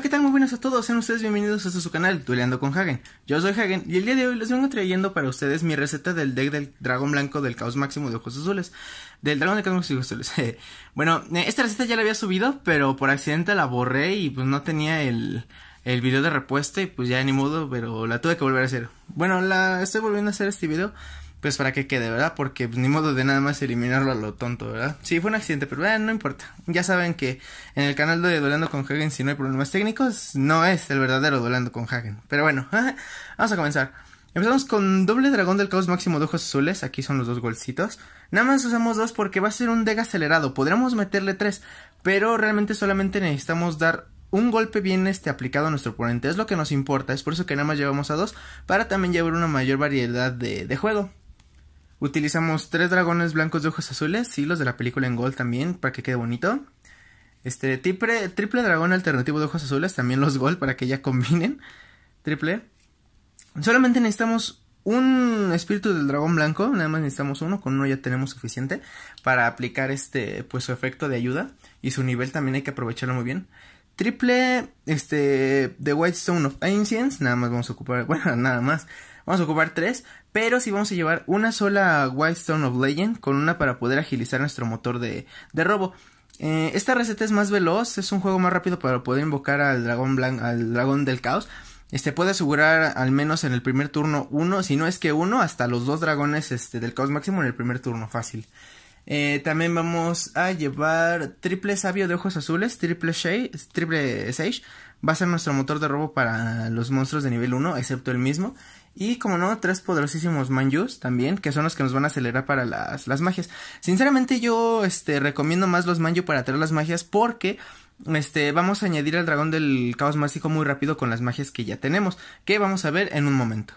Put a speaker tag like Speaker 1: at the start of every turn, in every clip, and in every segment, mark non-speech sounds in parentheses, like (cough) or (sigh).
Speaker 1: ¿qué tal? Muy buenos a todos, sean ustedes bienvenidos a su canal, Dueleando con Hagen. Yo soy Hagen y el día de hoy les vengo trayendo para ustedes mi receta del deck del dragón blanco del caos máximo de ojos azules. Del dragón del caos máximo de ojos azules. (laughs) bueno, eh, esta receta ya la había subido, pero por accidente la borré y pues no tenía el, el video de repuesto y pues ya ni modo, pero la tuve que volver a hacer. Bueno, la estoy volviendo a hacer este video pues para que quede, ¿verdad? Porque pues, ni modo de nada más eliminarlo a lo tonto, ¿verdad? Sí, fue un accidente, pero bueno, no importa. Ya saben que en el canal de Dolando con Hagen, si no hay problemas técnicos, no es el verdadero Dolando con Hagen. Pero bueno, (laughs) vamos a comenzar. Empezamos con doble dragón del caos máximo de ojos azules, aquí son los dos golcitos. Nada más usamos dos porque va a ser un Dega acelerado, podríamos meterle tres, pero realmente solamente necesitamos dar un golpe bien este aplicado a nuestro oponente, es lo que nos importa, es por eso que nada más llevamos a dos, para también llevar una mayor variedad de juego. Utilizamos tres dragones blancos de ojos azules, sí, los de la película en gold también, para que quede bonito. Este, triple, dragón alternativo de ojos azules, también los gold para que ya combinen. Triple. Solamente necesitamos un espíritu del dragón blanco, nada más necesitamos uno, con uno ya tenemos suficiente para aplicar este, pues su efecto de ayuda y su nivel también hay que aprovecharlo muy bien. Triple, este, The White Stone of Ancients, nada más vamos a ocupar, (laughs) bueno, nada más, vamos a ocupar tres, pero sí vamos a llevar una sola White Stone of Legend con una para poder agilizar nuestro motor de, de robo. Eh, esta receta es más veloz, es un juego más rápido para poder invocar al dragón al dragón del caos. Este puede asegurar al menos en el primer turno uno, si no es que uno, hasta los dos dragones este, del caos máximo en el primer turno, fácil. Eh, también vamos a llevar Triple Sabio de Ojos Azules, Triple Triple Sage. Va a ser nuestro motor de robo para los monstruos de nivel 1, excepto el mismo. Y como no, tres poderosísimos Manjus también, que son los que nos van a acelerar para las, magias. Sinceramente yo este, recomiendo más los Manju para traer las magias porque este, vamos a añadir al dragón del caos mágico muy rápido con las magias que ya tenemos, que vamos a ver en un momento.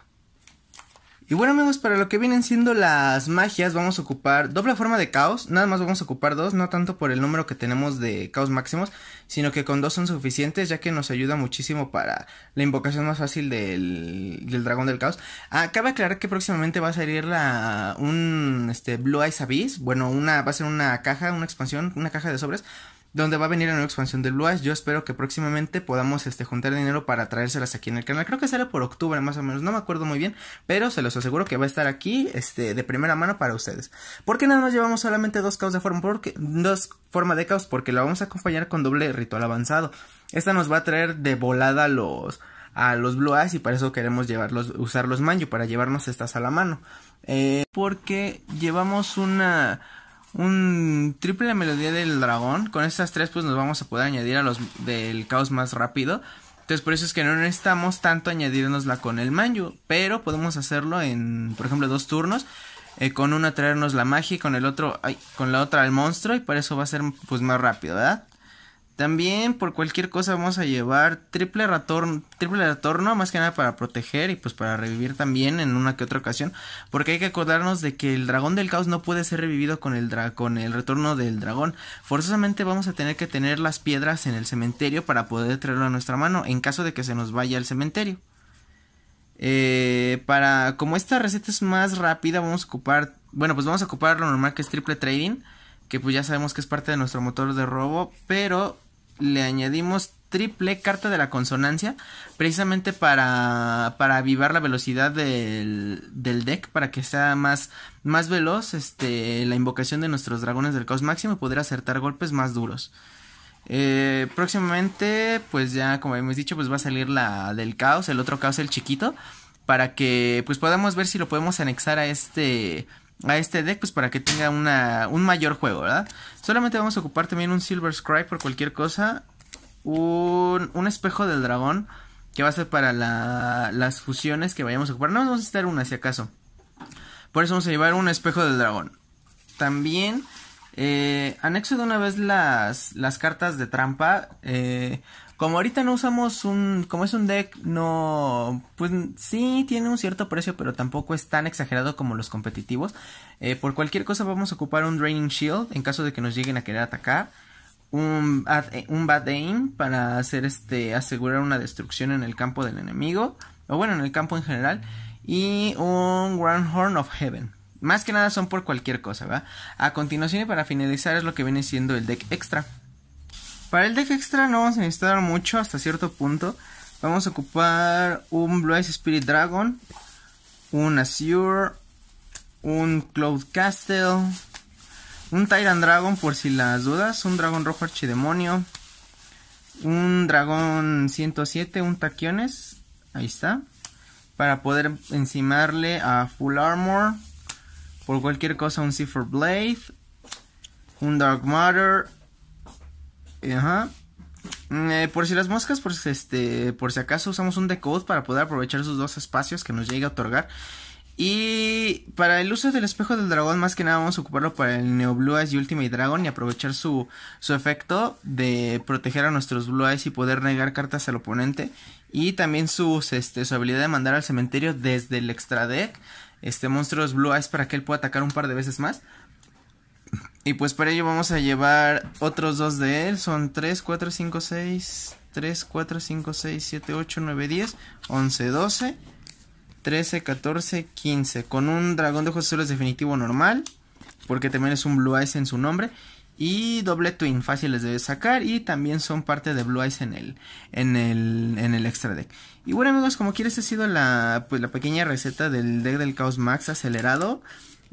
Speaker 1: Y bueno amigos, para lo que vienen siendo las magias vamos a ocupar doble forma de caos, nada más vamos a ocupar dos, no tanto por el número que tenemos de caos máximos, sino que con dos son suficientes ya que nos ayuda muchísimo para la invocación más fácil del, dragón del caos. Acaba ah, de aclarar que próximamente va a salir la, un este, Blue Eyes Abyss, bueno, una, va a ser una caja, una expansión, una caja de sobres donde va a venir la nueva expansión de Blue Eyes. Yo espero que próximamente podamos este, juntar dinero para traérselas aquí en el canal. Creo que será por octubre más o menos, no me acuerdo muy bien, pero se los aseguro que va a estar aquí este, de primera mano para ustedes. Porque nada más llevamos solamente dos caos de forma, porque, dos forma de caos, porque la vamos a acompañar con doble ritual avanzado. Esta nos va a traer de volada los a los Blue Eyes y para eso queremos llevarlos, usar los Manju para llevarnos estas a la mano. Eh, porque llevamos una un triple melodía del dragón. Con estas tres pues nos vamos a poder añadir a los del caos más rápido. Entonces por eso es que no necesitamos tanto añadirnosla con el manju. Pero podemos hacerlo en, por ejemplo, dos turnos. Eh, con una traernos la magia y con el otro, con la otra el monstruo. Y para eso va a ser pues más rápido, ¿verdad? También por cualquier cosa vamos a llevar triple retorno, triple retorno, más que nada para proteger y pues para revivir también en una que otra ocasión, porque hay que acordarnos de que el dragón del caos no puede ser revivido con el el retorno del dragón. Forzosamente vamos a tener que tener las piedras en el cementerio para poder traerlo a nuestra mano en caso de que se nos vaya al cementerio. Eh, para como esta receta es más rápida, vamos a ocupar, bueno, pues vamos a ocupar lo normal que es triple trading que pues ya sabemos que es parte de nuestro motor de robo, pero le añadimos triple carta de la consonancia precisamente para, para avivar la velocidad del, del, deck para que sea más, más veloz este, la invocación de nuestros dragones del caos máximo y poder acertar golpes más duros. Eh, próximamente, pues ya como hemos dicho, pues va a salir la del caos, el otro caos, el chiquito, para que pues podamos ver si lo podemos anexar a este a este deck, pues para que tenga una, un mayor juego, ¿verdad? Solamente vamos a ocupar también un Silver Scry por cualquier cosa. Un, un espejo del dragón, que va a ser para la, las fusiones que vayamos a ocupar. No, vamos a estar una, si acaso. Por eso vamos a llevar un espejo del dragón. También eh, anexo de una vez las, las cartas de trampa. Eh, como ahorita no usamos un. Como es un deck, no. Pues sí, tiene un cierto precio, pero tampoco es tan exagerado como los competitivos. Eh, por cualquier cosa, vamos a ocupar un Draining Shield en caso de que nos lleguen a querer atacar. Un, eh, un Bad Aim para hacer este. asegurar una destrucción en el campo del enemigo. O bueno, en el campo en general. Y un Grand Horn of Heaven. Más que nada son por cualquier cosa, ¿va? A continuación y para finalizar es lo que viene siendo el deck extra. Para el deck extra no vamos a necesitar mucho hasta cierto punto. Vamos a ocupar un Blue-Eyes Spirit Dragon, un Azure, un Cloud Castle, un Tyrant Dragon por si las dudas, un Dragón Rojo Archidemonio, un Dragón 107, un Taquiones, ahí está, para poder encimarle a Full Armor, por cualquier cosa un Cipher Blade, un Dark Matter, Ajá. Mm, eh, por si las moscas, por si, este, por si acaso usamos un decode para poder aprovechar esos dos espacios que nos llega a otorgar. Y para el uso del espejo del dragón, más que nada vamos a ocuparlo para el Neo Blue Eyes y Ultimate Dragon y aprovechar su, efecto de proteger a nuestros Blue Eyes y poder negar cartas al oponente. Y también este, su habilidad de mandar al cementerio desde el extra deck este, monstruos Blue Eyes para que él pueda atacar un par de veces más. Y pues para ello vamos a llevar otros dos de él. Son 3, 4, 5, 6, 3, 4, 5, 6, 7, 8, 9, 10, 11, 12, 13, 14, 15. Con un dragón de ojos azules definitivo normal. Porque también es un Blue Eyes en su nombre. Y doble Twin, fáciles de sacar. Y también son parte de Blue Eyes en el, en el, extra deck. Y bueno amigos, como quieres, ha sido la, pues, la pequeña receta del deck del Chaos Max acelerado.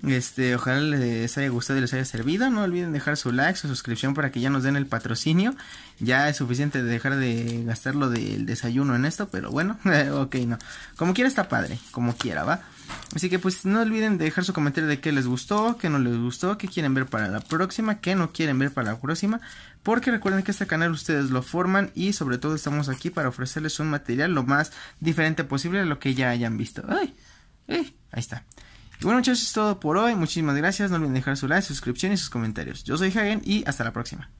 Speaker 1: Este, ojalá les haya gustado y les haya servido. No olviden dejar su like, su suscripción para que ya nos den el patrocinio. Ya es suficiente de dejar de gastarlo del desayuno en esto, pero bueno, (laughs) ok, no. Como quiera está padre, como quiera, ¿va? Así que pues no olviden dejar su comentario de qué les gustó, qué no les gustó, qué quieren ver para la próxima, qué no quieren ver para la próxima. Porque recuerden que este canal ustedes lo forman y sobre todo estamos aquí para ofrecerles un material lo más diferente posible a lo que ya hayan visto. ¡Ay! ¡Eh! Ahí está. Y bueno muchachos, es todo por hoy. Muchísimas gracias. No olviden dejar su like, suscripción y sus comentarios. Yo soy Hagen y hasta la próxima.